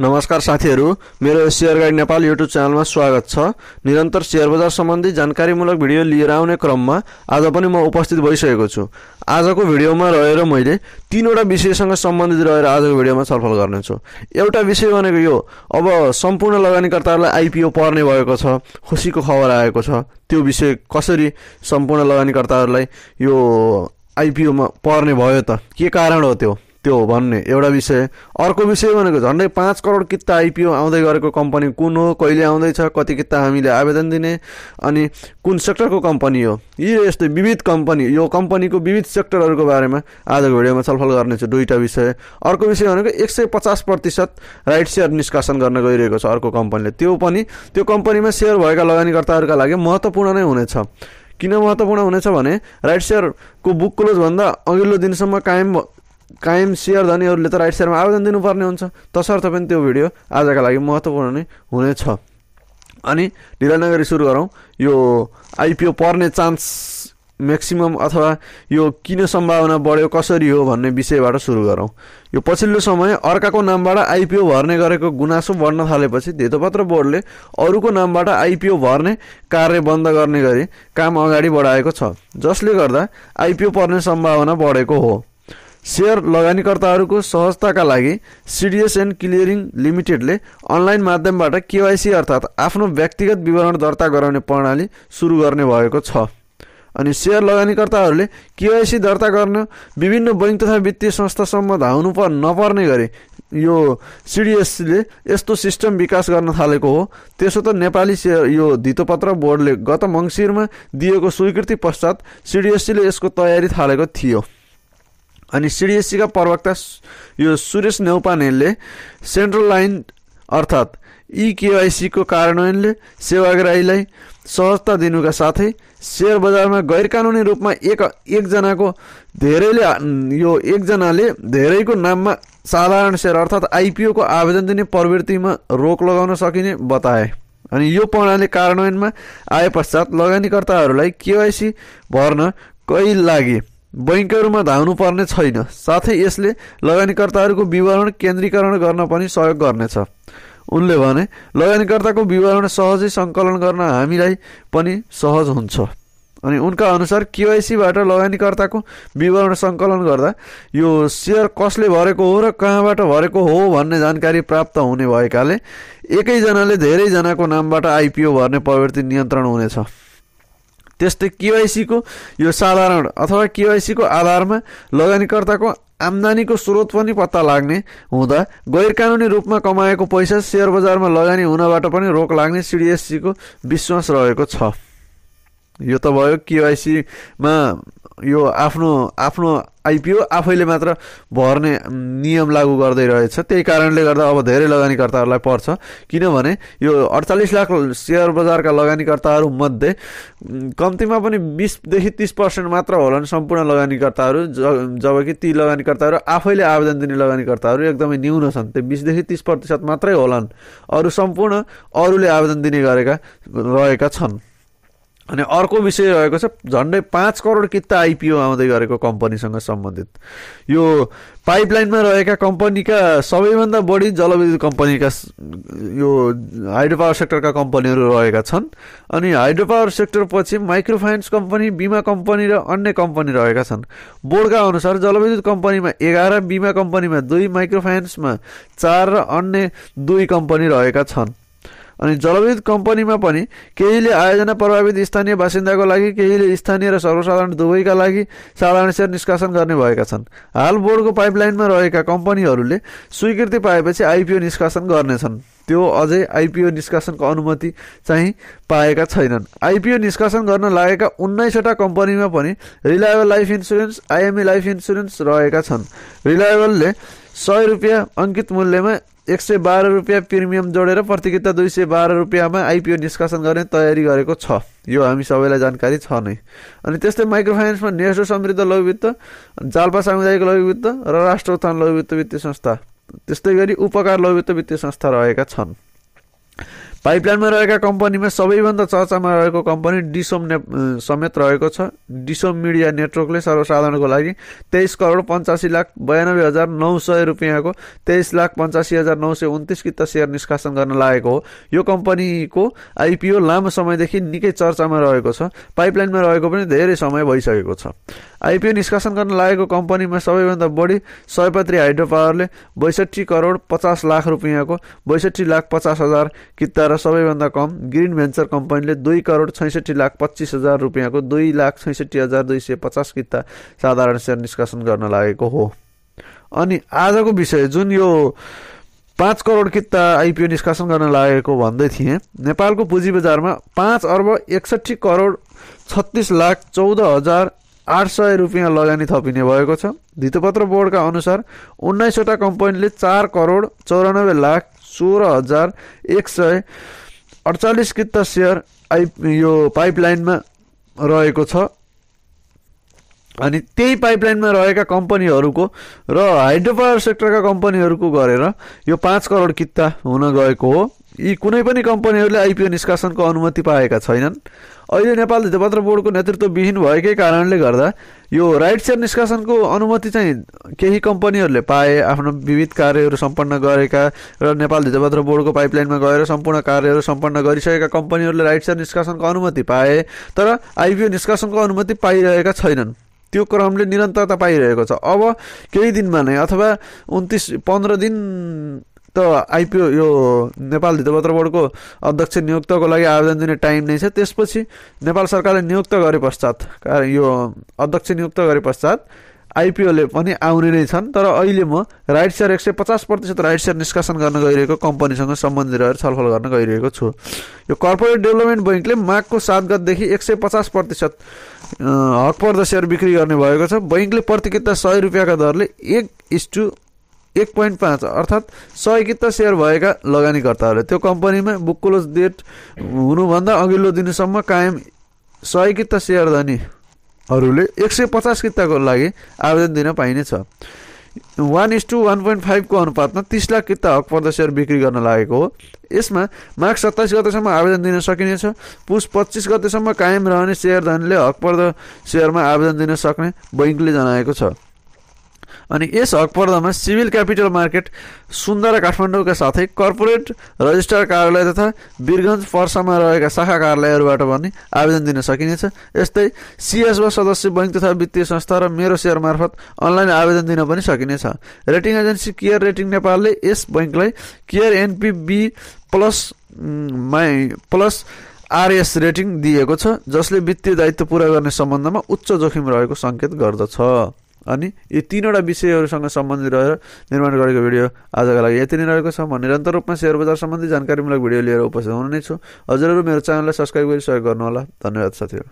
नमस्कार साथीहरू मेरो सेयर गाइड नेपाल युट्युब च्यानलमा स्वागत छ निरन्तर सेयर बजार सम्बन्धी जानकारीमूलक भिडियो लिएर आउने क्रममा आज पनि म उपस्थित भइसकेको छु आजको भिडियोमा रहेर मैले तिनवटा विषयसँग सम्बन्धित रहेर आजको भिडियोमा छलफल गर्नेछु एउटा विषय भनेको यो अब सम्पूर्ण लगानीकर्ताहरूलाई आइपिओ पर्ने भएको छ खुसीको खबर आएको छ त्यो विषय कसरी सम्पूर्ण लगानीकर्ताहरूलाई यो आइपिओमा पर्ने भयो त के कारण हो त्यो त्यो हो भन्ने एउटा विषय अर्को विषय भनेको झन्डै पाँच करोड कित्ता आइपिओ आउँदै गरेको कम्पनी कुन हो कहिले आउँदैछ कति कित्ता हामीले आवेदन दिने अनि कुन सेक्टरको कम्पनी हो यी यस्तै विविध कम्पनी यो कम्पनीको विविध सेक्टरहरूको बारेमा आजको भिडियोमा छलफल गर्नेछु दुईवटा विषय अर्को विषय भनेको एक सय पचास प्रतिशत राइट सेयर निष्कासन गर्न गइरहेको छ अर्को कम्पनीले त्यो पनि त्यो कम्पनीमा सेयर भएका लगानीकर्ताहरूका लागि महत्त्वपूर्ण नै हुनेछ किन महत्त्वपूर्ण हुनेछ भने राइट सेयरको बुक क्लोजभन्दा अघिल्लो दिनसम्म कायम कायम सेयर धनीहरूले त राइट सेयरमा आवेदन दिनुपर्ने हुन्छ तसर्थ पनि त्यो भिडियो आजका लागि महत्त्वपूर्ण नै हुनेछ अनि ढिला नगरी सुरु गरौँ यो आइपिओ पर्ने चान्स म्याक्सिमम् अथवा यो किन सम्भावना बढ्यो कसरी हो भन्ने विषयबाट सुरु गरौँ यो पछिल्लो समय अर्काको नामबाट आइपिओ भर्ने गरेको गुनासो बढ्न थालेपछि धेतोपत्र बोर्डले अरूको नामबाट आइपिओ भर्ने कार्य बन्द गर्ने गरी काम अगाडि बढाएको छ जसले गर्दा आइपिओ पर्ने सम्भावना बढेको हो सेयर लगानीकर्ताहरूको सहजताका लागि सिडिएस एन्ड क्लियरिङ लिमिटेडले अनलाइन माध्यमबाट केवाइसी अर्थात् आफ्नो व्यक्तिगत विवरण दर्ता गराउने प्रणाली सुरु गर्ने भएको छ अनि सेयर लगानीकर्ताहरूले केवाइसी दर्ता गर्न विभिन्न बैङ्क तथा वित्तीय संस्थासम्म धाउनु पर नपर्ने गरी यो सिडिएसले यस्तो सिस्टम विकास गर्न थालेको हो त्यसो त नेपाली सेयर यो धितोपत्र बोर्डले गत मङ्सिरमा दिएको स्वीकृति पश्चात सिडिएससीले यसको तयारी थालेको थियो अनि सिडिएससीका प्रवक्ता यो सुरेश नेउपानेले सेन्ट्रल लाइन अर्थात् इकेआइसीको कार्यान्वयनले सेवाग्राहीलाई सहजता दिनुका साथै सेयर बजारमा गैर कानुनी रूपमा एक एकजनाको धेरैले यो एकजनाले धेरैको नाममा साधारण सेयर अर्थात् आइपिओको आवेदन दिने प्रवृत्तिमा रोक लगाउन सकिने बताए अनि यो प्रणाली कार्यान्वयनमा आए पश्चात लगानीकर्ताहरूलाई केवाइसी भर्न कै लागे बैङ्कहरूमा धाउनुपर्ने छैन साथै यसले लगानीकर्ताहरूको विवरण केन्द्रीकरण गर्न पनि सहयोग गर्नेछ उनले भने लगानीकर्ताको विवरण सहजै सङ्कलन गर्न हामीलाई पनि सहज हुन्छ अनि उनका अनुसार केवाइसीबाट लगानीकर्ताको विवरण सङ्कलन गर्दा यो सेयर कसले भरेको हो र कहाँबाट भरेको हो भन्ने जानकारी प्राप्त हुने भएकाले एकैजनाले धेरैजनाको नामबाट आइपिओ भर्ने प्रवृत्ति नियन्त्रण हुनेछ त्यस्तै केवाइसीको यो साधारण अथवा केवाइसीको आधारमा लगानीकर्ताको आम्दानीको स्रोत पनि पत्ता लाग्ने हुँदा गैर कानुनी रूपमा कमाएको पैसा सेयर बजारमा लगानी हुनबाट पनि रोक लाग्ने सिडिएससीको विश्वास रहेको छ यो त भयो केवाइसीमा यो आफ्नो आफ्नो आइपिओ आफैले मात्र भर्ने नियम लागू गर्दै रहेछ त्यही कारणले गर्दा अब धेरै लगानीकर्ताहरूलाई पर्छ किनभने यो अडचालिस लाख सेयर बजारका लगानीकर्ताहरूमध्ये कम्तीमा पनि बिसदेखि तिस पर्सेन्ट मात्र होलान् सम्पूर्ण लगानीकर्ताहरू ज जबकि ती लगानीकर्ताहरू आफैले आवेदन दिने लगानीकर्ताहरू एकदमै न्यून छन् त्यो बिसदेखि तिस प्रतिशत मात्रै होलान् अरू सम्पूर्ण अरूले आवेदन दिने गरेका रहेका छन् अनि अर्को विषय रहेको छ झन्डै पाँच करोड किता आइपिओ आउँदै गरेको कम्पनीसँग सम्बन्धित यो पाइपलाइनमा रहेका कम्पनीका सबैभन्दा बढी जलविद्युत कम्पनीका यो हाइड्रो पावर सेक्टरका कम्पनीहरू रहेका छन् अनि हाइड्रो पावर सेक्टर पछि माइक्रो फाइनेन्स कम्पनी बिमा कम्पनी र अन्य कम्पनी रहेका छन् बोर्डका अनुसार जलविद्युत कम्पनीमा एघार बिमा कम्पनीमा दुई माइक्रो फाइनेन्समा चार र अन्य दुई कम्पनी रहेका छन् अनि जलविद्युत कम्पनीमा पनि केहीले आयोजना प्रभावित स्थानीय बासिन्दाको लागि केहीले स्थानीय र सर्वसाधारण दुवैका लागि साधारण सेयर निष्कासन गर्ने भएका छन् हाल बोर्डको पाइपलाइनमा रहेका कम्पनीहरूले स्वीकृति पाएपछि आइपिओ निष्कासन गर्नेछन् त्यो अझै आइपिओ निष्कासनको अनुमति चाहिँ पाएका छैनन् आइपिओ निष्कासन गर्न लागेका उन्नाइसवटा कम्पनीमा पनि reliable life insurance IME life insurance रहेका छन् रिलायबलले सय रुपियाँ अङ्कित मूल्यमा एक सय बाह्र रुपियाँ प्रिमियम जोडेर प्रतियोगिता दुई सय बाह्र रुपियाँमा आइपिओ निष्कासन गर्ने तयारी गरेको छ यो हामी सबैलाई जानकारी छ नै अनि त्यस्तै माइक्रो फाइनेन्समा नेसो समृद्ध लघुवित्त जालपा जाल्पा सामुदायिक लघुवित्त र राष्ट्र उत्थान लघुवित्त वित्तीय संस्था त्यस्तै गरी उपकार लघुवित्त वित्तीय संस्था रहेका छन् पाइपलाइनमा रहेका कम्पनीमा सबैभन्दा चर्चामा रहेको कम्पनी डिसोम ने समेत रहेको छ डिसोम मिडिया नेटवर्कले सर्वसाधारणको लागि तेइस करोड पन्चासी लाख बयानब्बे हजार नौ सय रुपियाँको तेइस लाख पन्चासी हजार नौ सय उन्तिस कित सेयर निष्कासन गर्न लागेको हो यो कम्पनीको आइपिओ लामो समयदेखि निकै चर्चामा रहेको छ पाइपलाइनमा रहेको पनि धेरै समय भइसकेको छ आइपिओ निष्कासन गर्न लागेको कम्पनीमा सबैभन्दा बढी सयपत्री हाइड्रो पावरले बैसठी करोड पचास लाख रुपियाँको बैसठी लाख पचास हजार किता र सबैभन्दा कम ग्रिन भेन्चर कम्पनीले दुई करोड छैसठी लाख पच्चिस हजार रुपियाँको दुई लाख छैसठी हजार दुई सय पचास किता साधारण सेयर निष्कासन गर्न लागेको हो अनि आजको विषय जुन यो पाँच करोड किता आइपिओ निष्कासन गर्न लागेको भन्दै थिएँ नेपालको पुँजी बजारमा पाँच अर्ब एकसट्ठी करोड छत्तिस लाख चौध हजार आठ सय रुपियाँ लगानी थपिने भएको छ धितोपत्र बोर्डका अनुसार उन्नाइसवटा कम्पनीले चार करोड चौरानब्बे लाख सोह्र हजार एक सय अडचालिस कित्ता सेयर आइ यो पाइपलाइनमा रहेको छ अनि त्यही पाइपलाइनमा रहेका कम्पनीहरूको र हाइड्रो पावर सेक्टरका कम्पनीहरूको गरेर यो पाँच करोड कित्ता हुन गएको हो यी कुनै पनि कम्पनीहरूले आइपिओ निष्कासनको अनुमति पाएका छैनन् अहिले नेपाल धितपत्र बोर्डको नेतृत्वविहीन भएकै कारणले गर्दा यो राइट सेयर निष्कासनको अनुमति चाहिँ केही कम्पनीहरूले पाए आफ्नो विविध कार्यहरू सम्पन्न गरेका र नेपाल धितपत्र बोर्डको पाइपलाइनमा गएर सम्पूर्ण कार्यहरू सम्पन्न गरिसकेका कम्पनीहरूले राइट सेयर निष्कासनको अनुमति पाए तर आइपिओ निष्कासनको अनुमति पाइरहेका छैनन् त्यो क्रमले निरन्तरता पाइरहेको छ अब केही दिनमा नै अथवा उन्तिस पन्ध्र दिन त आइपिओ यो नेपाल धितोपत्र बोर्डको अध्यक्ष नियुक्तको लागि आवेदन दिने टाइम नै छ त्यसपछि नेपाल सरकारले नियुक्त गरे पश्चात यो अध्यक्ष नियुक्त गरे पश्चात आइपिओले पनि आउने नै छन् तर अहिले म राइट सेयर एक सय पचास प्रतिशत राइट सेयर निष्कासन गर्न गइरहेको कम्पनीसँग सम्बन्धित रहेर छलफल गर्न गइरहेको छु यो कर्पोरेट डेभलपमेन्ट बैङ्कले माघको सात गतदेखि एक सय पचास प्रतिशत हकपर्द सेयर बिक्री गर्ने भएको छ बैङ्कले प्रतिकिता सय रुपियाँका दरले एक इस्टु एक पोइन्ट पाँच अर्थात् सय कित्ता सेयर भएका लगानीकर्ताहरूले त्यो कम्पनीमा बुक क्लोज डेट हुनुभन्दा अघिल्लो दिनसम्म कायम सय कित्ता सेयर धनीहरूले एक सय पचास किताको लागि आवेदन दिन पाइनेछ one is to one point फाइभको अनुपातमा तिस लाख किता पर्दा सेयर बिक्री गर्न लागेको हो यसमा माघ सत्ताइस गतेसम्म आवेदन दिन सकिनेछ पुस पच्चिस गतेसम्म कायम रहने सेयरधनीले पर्दा सेयरमा आवेदन दिन सक्ने बैङ्कले जनाएको छ अनि यस हकपर्दामा सिभिल क्यापिटल मार्केट सुन्दर काठमाडौँका साथै कर्पोरेट रजिस्ट्रार कार्यालय तथा वीरगञ्ज पर्सामा रहेका शाखा कार्यालयहरूबाट पनि आवेदन दिन सकिनेछ यस्तै सिएसओ सदस्य बैङ्क तथा वित्तीय संस्था र मेरो सेयर मार्फत अनलाइन आवेदन दिन पनि सकिनेछ रेटिङ एजेन्सी केयर रेटिङ नेपालले यस बैङ्कलाई care NPB plus my plus RS rating दिएको छ जसले वित्तीय दायित्व पुरा गर्ने सम्बन्धमा उच्च जोखिम रहेको सङ्केत गर्दछ अनि यी तिनवटा विषयहरूसँग सम्बन्धित रहेर निर्माण गरेको भिडियो आजका लागि यति नै रहेको छ म निरन्तर रूपमा सेयर बजार सम्बन्धी जानकारीमूलक भिडियो लिएर उपस्थित हुने नै छु हजुरहरू मेरो च्यानललाई सब्सक्राइब गरी सहयोग गर्नुहोला धन्यवाद साथीहरू